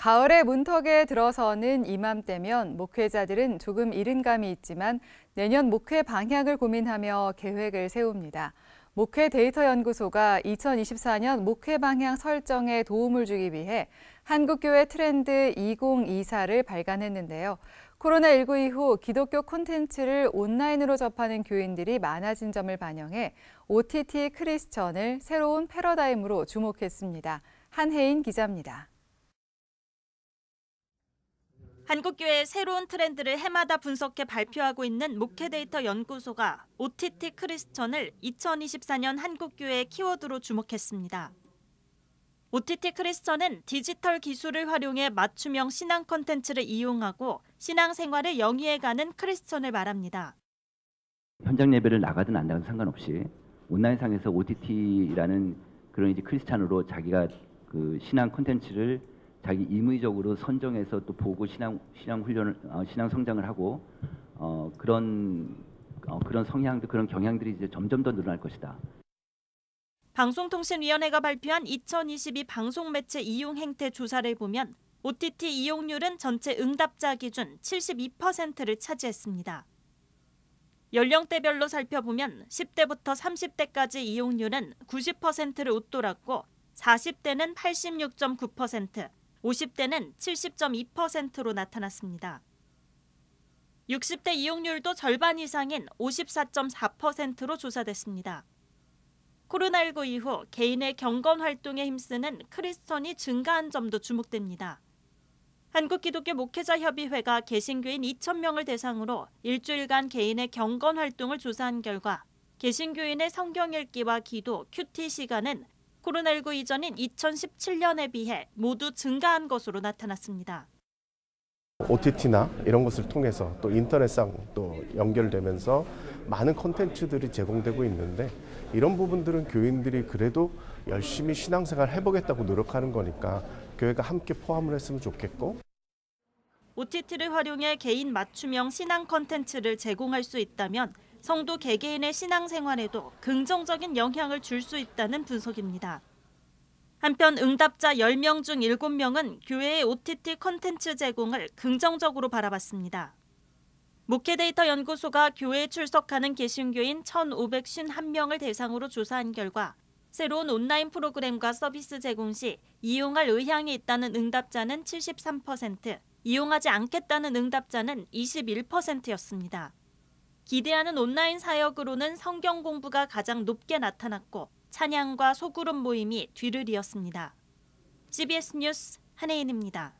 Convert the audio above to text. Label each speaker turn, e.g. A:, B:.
A: 가을의 문턱에 들어서는 이맘때면 목회자들은 조금 이른 감이 있지만 내년 목회 방향을 고민하며 계획을 세웁니다. 목회 데이터 연구소가 2024년 목회 방향 설정에 도움을 주기 위해 한국교회 트렌드 2024를 발간했는데요. 코로나19 이후 기독교 콘텐츠를 온라인으로 접하는 교인들이 많아진 점을 반영해 OTT 크리스천을 새로운 패러다임으로 주목했습니다. 한혜인 기자입니다.
B: 한국교회의 새로운 트렌드를 해마다 분석해 발표하고 있는 목회데이터 연구소가 OTT 크리스천을 2024년 한국교회의 키워드로 주목했습니다. OTT 크리스천은 디지털 기술을 활용해 맞춤형 신앙 콘텐츠를 이용하고 신앙생활을 영위해가는 크리스천을 말합니다.
C: 현장 예배를 나가든 안 나가든 상관없이 온라인상에서 OTT라는 그런 이제 크리스천으로 자기가 그 신앙 콘텐츠를 자기 임의적으로 선정해서 또 보고 신앙 신앙 훈련을 어, 신앙 성장을 하고 어, 그런 어, 그런 성향도 그런 경향들이 이제 점점 더 늘어날 것이다.
B: 방송통신위원회가 발표한 2022 방송 매체 이용 행태 조사를 보면 OTT 이용률은 전체 응답자 기준 72%를 차지했습니다. 연령대별로 살펴보면 10대부터 30대까지 이용률은 90%를 웃돌았고 40대는 86.9%, 50대는 70.2%로 나타났습니다. 60대 이용률도 절반 이상인 54.4%로 조사됐습니다. 코로나19 이후 개인의 경건 활동에 힘쓰는 크리스천이 증가한 점도 주목됩니다. 한국기독교 목회자협의회가 개신교인 2,000명을 대상으로 일주일간 개인의 경건 활동을 조사한 결과 개신교인의 성경 읽기와 기도, 큐티 시간은 코로나19 이전인 2017년에 비해 모두 증가한 것으로 나타났습니다.
D: OTT나 이런 것을 통해서 또 인터넷상 또 연결되면서 많은 컨텐츠들이 제공되고 있는데 이런 부분들은 교인들이 그래도 열심히 신앙생활 해보겠다고 노력하는 거니까 교회가 함께 포함을 했으면 좋겠고
B: OTT를 활용해 개인 맞춤형 신앙 컨텐츠를 제공할 수 있다면 성도 개개인의 신앙생활에도 긍정적인 영향을 줄 수 있다는 분석입니다. 한편 응답자 10명 중 7명은 교회의 OTT 컨텐츠 제공을 긍정적으로 바라봤습니다. 목회데이터 연구소가 교회에 출석하는 개신교인 1,551명을 대상으로 조사한 결과 새로운 온라인 프로그램과 서비스 제공 시 이용할 의향이 있다는 응답자는 73%, 이용하지 않겠다는 응답자는 21%였습니다. 기대하는 온라인 사역으로는 성경 공부가 가장 높게 나타났고 찬양과 소그룹 모임이 뒤를 이었습니다. CBS 뉴스 한혜인입니다.